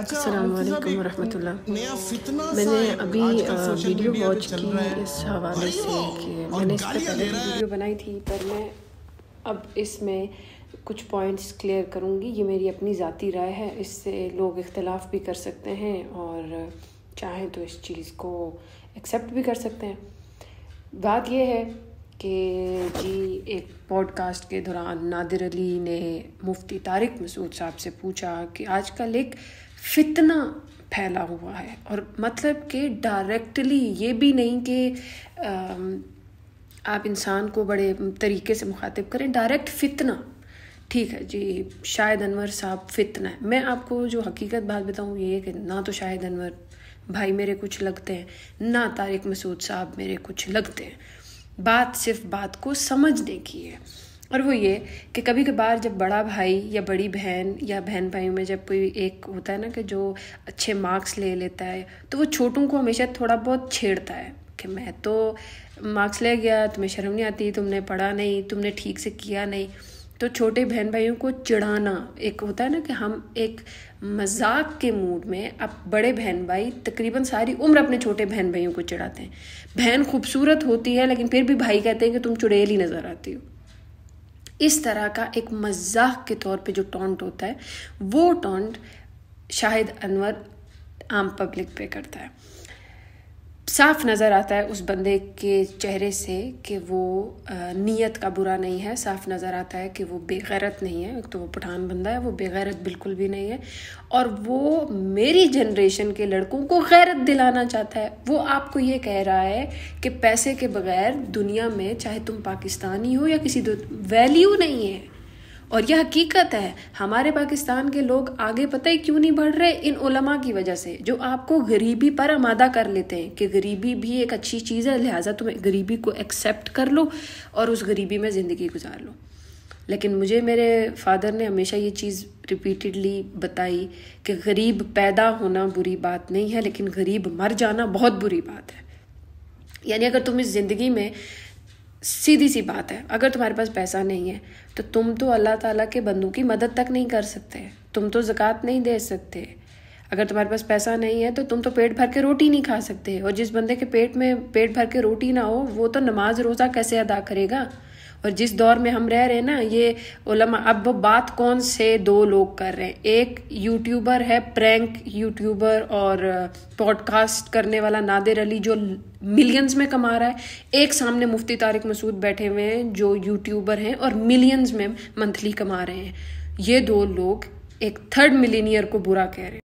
अल्लाम मैंने अभी वीडियो वॉच की इस हवाले से कि मैंने इसका पहले वीडियो बनाई थी पर मैं अब इसमें कुछ पॉइंट्स क्लियर करूँगी ये मेरी अपनी ज़ाती राय है इससे लोग इख्तलाफ भी कर सकते हैं और चाहें तो इस चीज़ को एक्सेप्ट भी कर सकते हैं बात यह है कि जी एक पॉडकास्ट के दौरान नादिर अली ने मुफ्ती तारिक मसूद साहब से पूछा कि आजकल एक फितना फैला हुआ है और मतलब कि डायरेक्टली ये भी नहीं कि आप इंसान को बड़े तरीके से मुखातिब करें डायरेक्ट फितना ठीक है जी शायद अनवर साहब फितना है मैं आपको जो हकीकत बात बताऊँ ये है कि ना तो शायद अनवर भाई मेरे कुछ लगते हैं ना तारिक मसूद साहब मेरे कुछ लगते हैं बात सिर्फ बात को समझने की है और वो ये कि कभी कभार जब बड़ा भाई या बड़ी बहन या बहन भाइयों में जब कोई एक होता है ना कि जो अच्छे मार्क्स ले लेता है तो वो छोटों को हमेशा थोड़ा बहुत छेड़ता है कि मैं तो मार्क्स ले गया तुम्हें शर्म नहीं आती तुमने पढ़ा नहीं तुमने ठीक से किया नहीं तो छोटे बहन भाइयों को चिढ़ाना एक होता है ना कि हम एक मजाक के मूड में अब बड़े बहन भाई तकरीबन सारी उम्र अपने छोटे बहन भाइयों को चिढ़ाते हैं बहन खूबसूरत होती है लेकिन फिर भी भाई कहते हैं कि तुम चुड़ैल ही नज़र आती हो इस तरह का एक मजाक के तौर पे जो टॉन्ट होता है वो टॉन्ट शाहिद अनवर आम पब्लिक पे करता है साफ नज़र आता है उस बंदे के चेहरे से कि वो नीयत का बुरा नहीं है साफ नज़र आता है कि वो बेगैरत नहीं है तो वो पठान बंदा है वो बेगैरत बिल्कुल भी नहीं है और वो मेरी जनरेशन के लड़कों को गैरत दिलाना चाहता है वो आपको ये कह रहा है कि पैसे के बगैर दुनिया में चाहे तुम पाकिस्तानी हो या किसी वैल्यू नहीं है और यह हकीकत है हमारे पाकिस्तान के लोग आगे पता ही क्यों नहीं बढ़ रहे इन उलमा की वजह से जो आपको गरीबी पर आमादा कर लेते हैं कि गरीबी भी एक अच्छी चीज़ है लिहाजा तुम गरीबी को एक्सेप्ट कर लो और उस गरीबी में ज़िंदगी गुजार लो लेकिन मुझे मेरे फादर ने हमेशा ये चीज़ रिपीटेडली बताई कि गरीब पैदा होना बुरी बात नहीं है लेकिन गरीब मर जाना बहुत बुरी बात है यानी अगर तुम इस ज़िंदगी में सीधी सी बात है अगर तुम्हारे पास पैसा नहीं है तो तुम तो अल्लाह ताला के बंदों की मदद तक नहीं कर सकते तुम तो ज़क़़त नहीं दे सकते अगर तुम्हारे पास पैसा नहीं है तो तुम तो पेट भर के रोटी नहीं खा सकते और जिस बंदे के पेट में पेट भर के रोटी ना हो वो तो नमाज रोज़ा कैसे अदा करेगा और जिस दौर में हम रह रहे हैं ना ये ओलमा अब बात कौन से दो लोग कर रहे हैं एक यूट्यूबर है प्रैंक यूट्यूबर और पॉडकास्ट करने वाला नादिर अली जो मिलियंस में कमा रहा है एक सामने मुफ्ती तारिक मसूद बैठे हुए हैं जो यूट्यूबर हैं और मिलियंस में मंथली कमा रहे हैं ये दो लोग एक थर्ड मिलीनियर को बुरा कह रहे हैं